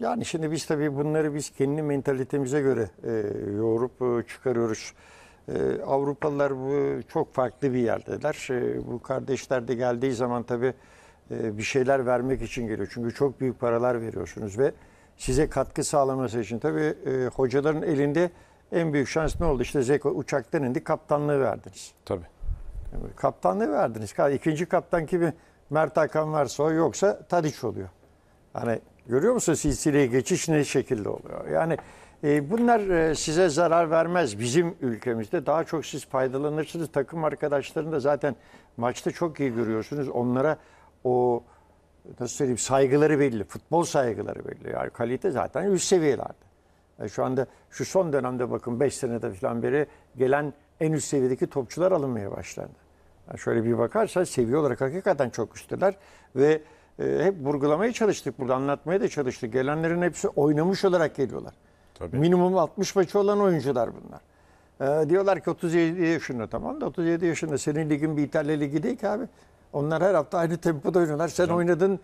Yani şimdi biz tabii bunları biz kendi mentalitemize göre e, yoğurup e, çıkarıyoruz. E, Avrupalılar bu çok farklı bir yerdeler. E, bu kardeşler de geldiği zaman tabii e, bir şeyler vermek için geliyor. Çünkü çok büyük paralar veriyorsunuz ve size katkı sağlaması için tabii e, hocaların elinde en büyük şans ne oldu? İşte Zeko uçaktan indi kaptanlığı verdiniz. Tabii. Kaptanlığı verdiniz. İkinci kaptan gibi Mert Hakan varsa o yoksa Tadiç oluyor. Hani Görüyor musun silsileye geçiş ne şekilde oluyor? Yani e, bunlar e, size zarar vermez bizim ülkemizde. Daha çok siz faydalanırsınız. Takım arkadaşlarını da zaten maçta çok iyi görüyorsunuz. Onlara o nasıl söyleyeyim saygıları belli. Futbol saygıları belli. Yani kalite zaten üst seviyelerde. Yani e, şu anda şu son dönemde bakın 5 senede falan beri gelen en üst seviyedeki topçular alınmaya başlandı. Yani e, şöyle bir bakarsa seviye olarak hakikaten çok üstteler ve ee, hep vurgulamaya çalıştık burada anlatmaya da çalıştık. Gelenlerin hepsi oynamış olarak geliyorlar. Tabii. Minimum 60 maçı olan oyuncular bunlar. Ee, diyorlar ki 37 yaşında tamam da 37 yaşında senin ligin bir İtalya ligi değil ki abi. Onlar her hafta aynı tempoda oynuyorlar. Sen Hocam, oynadın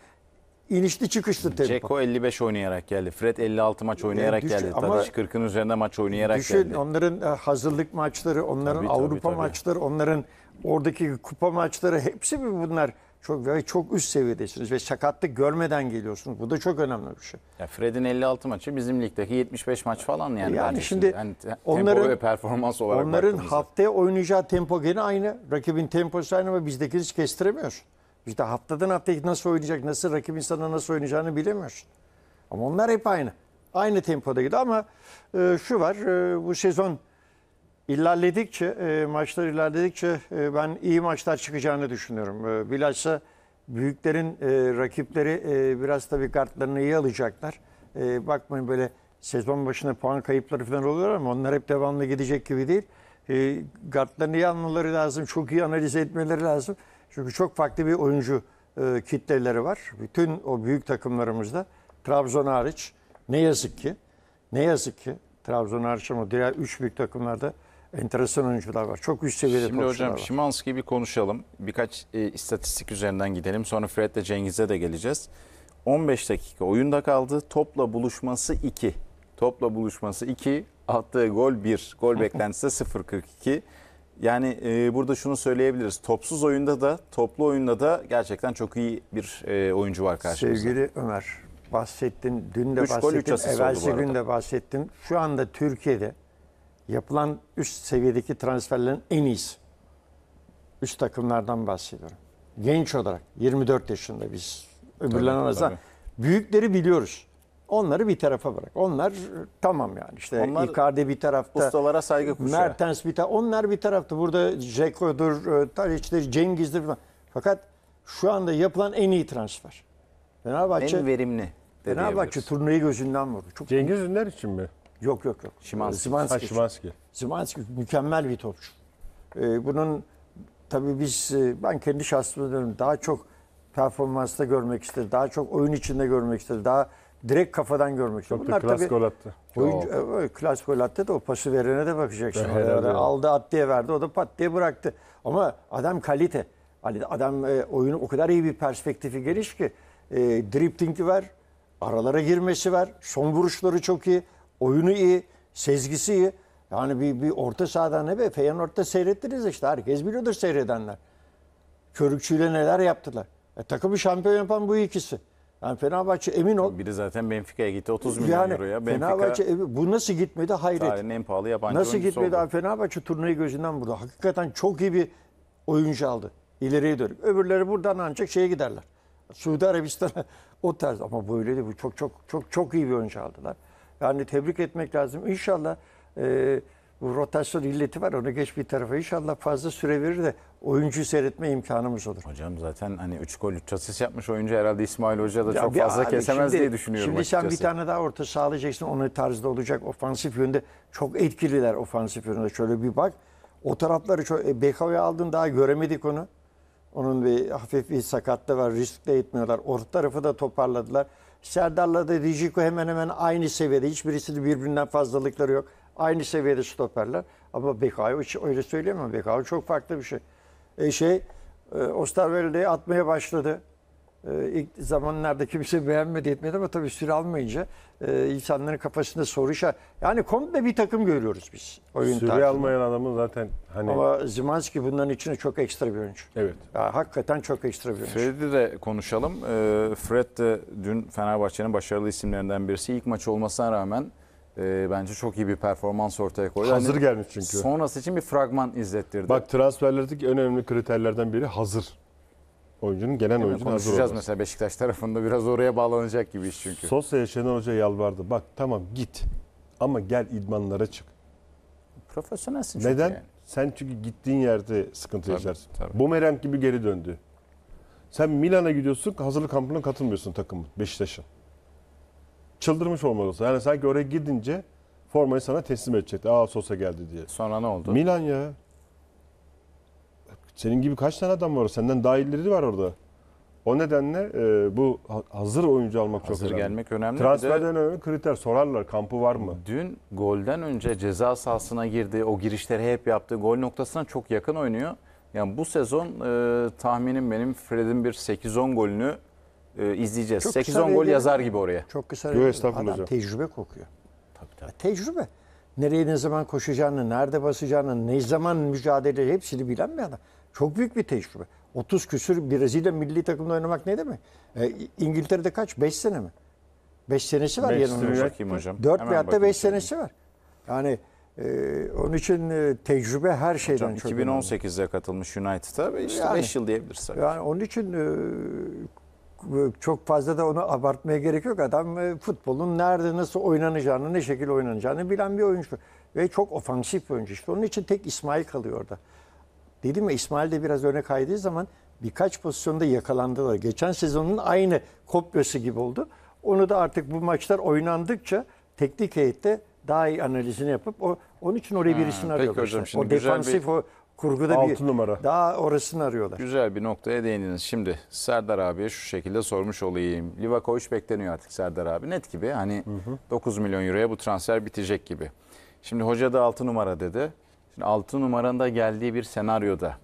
inişli çıkışlı tempo. Ceko 55 oynayarak geldi. Fred 56 maç oynayarak yani düşün, geldi. Ama 40'ın üzerinde maç oynayarak düşün, geldi. Düşün onların e, hazırlık maçları, onların tabii, Avrupa tabii, tabii. maçları, onların oradaki kupa maçları hepsi mi bunlar? Çok ve çok üst seviyedesiniz ve sakatlık görmeden geliyorsunuz. Bu da çok önemli bir şey. Ya Fred'in 56 maçı bizim ligdeki 75 maç falan yani. Yani şimdi yani te onların ve performans olarak onların haftaya oynayacağı tempo gene aynı. Rakibin temposu aynı ama bizdekini hiç kestiremiyoruz. Biz de haftadan haftaya nasıl oynayacak, nasıl rakibin sana nasıl oynayacağını bilemiyorsun. Ama onlar hep aynı. Aynı tempoda gidiyor ama e, şu var e, bu sezon İlerledikçe, e, maçlar ilerledikçe e, ben iyi maçlar çıkacağını düşünüyorum. E, bilhassa büyüklerin e, rakipleri e, biraz tabii kartlarını iyi alacaklar. E, bakmayın böyle sezon başında puan kayıpları falan oluyor ama onlar hep devamlı gidecek gibi değil. E, kartlarını iyi almaları lazım, çok iyi analiz etmeleri lazım. Çünkü çok farklı bir oyuncu e, kitleleri var. Bütün o büyük takımlarımızda Trabzon hariç ne yazık ki, ne yazık ki Trabzon hariç ama diğer üç büyük takımlarda enteresan oyuncular var. Çok üst seviyede Şimdi hocam var. Şimanski'yi bir konuşalım. Birkaç e, istatistik üzerinden gidelim. Sonra Fred'le Cengiz'e de geleceğiz. 15 dakika oyunda kaldı. Topla buluşması 2. Topla buluşması 2. Attığı gol 1. Gol beklentisi 0.42. Yani e, burada şunu söyleyebiliriz. Topsuz oyunda da toplu oyunda da gerçekten çok iyi bir e, oyuncu var karşımızda. Sevgili Ömer bahsettin. Dün de üç bahsettim. Gol, evvelsi gün de bahsettin. Şu anda Türkiye'de yapılan üst seviyedeki transferlerin en iyisi. Üst takımlardan bahsediyorum. Genç olarak 24 yaşında biz öbürlenemezden. Büyükleri biliyoruz. Onları bir tarafa bırak. Onlar e, tamam yani işte Onlar, Icardi bir tarafta. Ustalara saygı kuşağı. Mertens bir tarafta. Onlar bir tarafta. Burada Jeko'dur, e, Talic'dir, Cengiz'dir falan. Fakat şu anda yapılan en iyi transfer. Fenerbahçe, en verimli. Fenerbahçe turnayı gözünden vurdu. Çok Cengiz Ünder için mi? Yok yok yok. Şimanski. Şimanski. Ha, Şimanski. Şimanski mükemmel bir topçu. Ee, bunun tabii biz e, ben kendi şahsıma dönüyorum. Daha çok performansta görmek ister, Daha çok oyun içinde görmek ister, Daha direkt kafadan görmek ister. Çok Bunlar da klas gol attı. Oyuncu, e, klas gol attı da o pası verene de bakacaksın. Yani. Aldı at diye verdi. O da pat diye bıraktı. Ama adam kalite. Adam e, oyunu o kadar iyi bir perspektifi geliş ki. E, driftingi var. Aralara girmesi var. Son vuruşları çok iyi oyunu iyi, sezgisi iyi. Yani bir, bir orta sahada ne be? Feyenoord'da seyrettiniz işte. Herkes biliyordur seyredenler. Körükçüyle neler yaptılar. E, takımı şampiyon yapan bu ikisi. Yani Fenerbahçe emin ol. Biri zaten Benfica'ya gitti 30 milyon yani, euroya. Benfica, Fenerbahçe e, bu nasıl gitmedi hayret. Tarihin en pahalı yabancı Nasıl gitmedi oldu. Fenerbahçe turnayı gözünden burada. Hakikaten çok iyi bir oyuncu aldı. İleriye dönüp. Öbürleri buradan ancak şeye giderler. Suudi Arabistan'a o tarz ama böyle de bu çok çok çok çok iyi bir oyuncu aldılar. Yani tebrik etmek lazım. İnşallah e, bu rotasyon illeti var onu geç bir tarafa. İnşallah fazla süre verir de oyuncu seyretme imkanımız olur. Hocam zaten hani 3 gol 3 asist yapmış oyuncu herhalde İsmail Hoca da ya çok fazla abi, kesemez şimdi, diye düşünüyorum Şimdi açıkçası. sen bir tane daha orta sağlayacaksın onun tarzda olacak ofansif yönde. Çok etkililer ofansif yönde şöyle bir bak. O tarafları çok e, Bekao'ya aldın daha göremedik onu. Onun bir hafif bir sakatlığı var riskle etmiyorlar. Orta tarafı da toparladılar. Serdar'la da Rijiko hemen hemen aynı seviyede. Hiçbirisinin birbirinden fazlalıkları yok. Aynı seviyede stoperler. Ama Bekayo öyle söyleyemem. Bekayo çok farklı bir şey. E şey, e, atmaya başladı. Ee, ilk zamanlarda kimse beğenmedi etmedi ama tabii süre almayınca e, insanların kafasında soru işareti. Yani komple bir takım görüyoruz biz oyun Süre tarzında. almayan adamı zaten hani Ama Zimanski bunların içine çok ekstra bir oyuncu. evet. Ya, hakikaten çok ekstra bir oyuncu. Fred'i de konuşalım. Ee, Fred de dün Fenerbahçe'nin başarılı isimlerinden birisi. İlk maç olmasına rağmen e, bence çok iyi bir performans ortaya koydu. Hazır Hani gelmiş çünkü. Sonrası için bir fragman izlettirdi. Bak transferlerdeki en önemli kriterlerden biri hazır oyuncunun gelen Değil oyuncunun hazır olması. mesela Beşiktaş tarafında biraz oraya bağlanacak gibi iş çünkü. Sosya'ya Şenol Hoca yalvardı. Bak tamam git ama gel idmanlara çık. Profesyonelsin çünkü Neden? yani. Sen çünkü gittiğin yerde sıkıntı Tabii, yaşarsın. tabii. Bumerang gibi geri döndü. Sen Milan'a gidiyorsun, hazırlık kampına katılmıyorsun takımın, Beşiktaş'ın. Çıldırmış olmalısın. Yani sanki oraya gidince formayı sana teslim edecekti. Aa Sosa geldi diye. Sonra ne oldu? Milan ya. Senin gibi kaç tane adam var? Senden daha iyileri var orada. O nedenle e, bu hazır oyuncu almak hazır çok önemli. Hazır gelmek önemli. Transferden de, önemli kriter sorarlar kampı var mı? Dün golden önce ceza sahasına girdi. O girişleri hep yaptı. Gol noktasına çok yakın oynuyor. Yani bu sezon e, tahminim benim Fred'in bir 8-10 golünü e, izleyeceğiz. 8-10 gol yazar gibi oraya. Çok kısa. Yok Adam tecrübe kokuyor. Tabii tabii. Ya, tecrübe. Nereye ne zaman koşacağını, nerede basacağını, ne zaman mücadele hepsini bilen bir adam. Çok büyük bir tecrübe. 30 küsür Brezilya milli takımda oynamak ne demek? E, İngiltere'de kaç? 5 sene mi? 5 senesi var beş yanılmıyorsam. 5 hocam. 4 ve hatta 5 senesi var. Yani ee, onun için e, tecrübe her şeyden Hocam, çok 2018'de önemli. katılmış United'a ve işte 5 yani, yıl diyebiliriz. Tabii. Yani onun için e, çok fazla da onu abartmaya gerek yok. Adam e, futbolun nerede nasıl oynanacağını, ne şekilde oynanacağını bilen bir oyuncu. Ve çok ofansif bir oyuncu. İşte onun için tek İsmail kalıyor orada. Dedim ya İsmail de biraz öne kaydığı zaman birkaç pozisyonda yakalandılar. Geçen sezonun aynı kopyası gibi oldu. Onu da artık bu maçlar oynandıkça teknik heyette daha iyi analizini yapıp o, onun için oraya birisini ha, arıyorlar. Hocam, şimdi o defansif bir, o kurguda bir numara. daha orasını arıyorlar. Güzel bir noktaya değindiniz. Şimdi Serdar abiye şu şekilde sormuş olayım. Livakovic bekleniyor artık Serdar abi. Net gibi hani hı hı. 9 milyon euroya bu transfer bitecek gibi. Şimdi hoca da altı numara dedi. Şimdi 6 numaranda geldiği bir senaryoda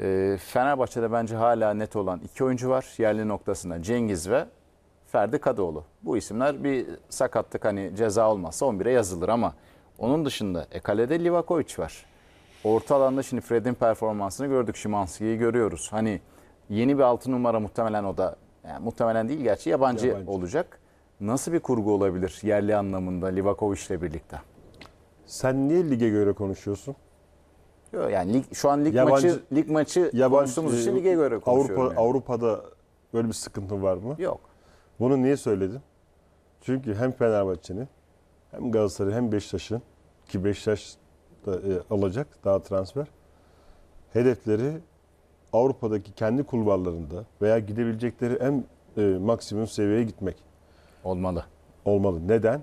e, Fenerbahçe'de bence hala net olan iki oyuncu var yerli noktasında Cengiz ve Ferdi Kadıoğlu. Bu isimler bir sakatlık hani ceza olmazsa 11'e yazılır ama onun dışında e, kalede Livakovic var. Orta alanda şimdi Fred'in performansını gördük. Şimanski'yi görüyoruz. Hani yeni bir 6 numara muhtemelen o da yani muhtemelen değil gerçi yabancı, yabancı olacak. Nasıl bir kurgu olabilir yerli anlamında Livakovic'le birlikte? Sen niye lige göre konuşuyorsun? Yok yani lig, şu an lig Yabancı- maçı lig maçı yabancı- konuştuğumuz için lige göre konuşuyorum. Avrupa yani. Avrupa'da böyle bir sıkıntın var mı? Yok. Bunu niye söyledim? Çünkü hem Fenerbahçe'nin hem Galatasaray'ın hem Beşiktaş'ın ki Beşiktaş da e, alacak daha transfer. Hedefleri Avrupa'daki kendi kulvarlarında veya gidebilecekleri en e, maksimum seviyeye gitmek Olmalı. olmalı. Neden?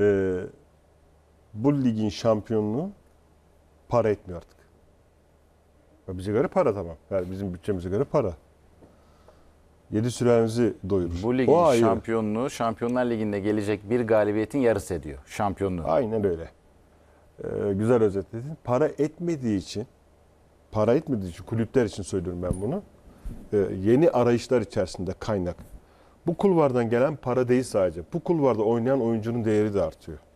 Ee, bu ligin şampiyonluğu para etmiyor artık. Ya bize göre para tamam. Yani bizim bütçemize göre para. Yedi süremizi doyurur. Bu ligin O ayrı. şampiyonluğu Şampiyonlar Ligi'nde gelecek bir galibiyetin yarısı ediyor. Şampiyonluğu. Aynen öyle. Ee, güzel özetledin. Para etmediği için, para etmediği için kulüpler için söylüyorum ben bunu. Ee, yeni arayışlar içerisinde kaynak. Bu kulvardan gelen para değil sadece. Bu kulvarda oynayan oyuncunun değeri de artıyor.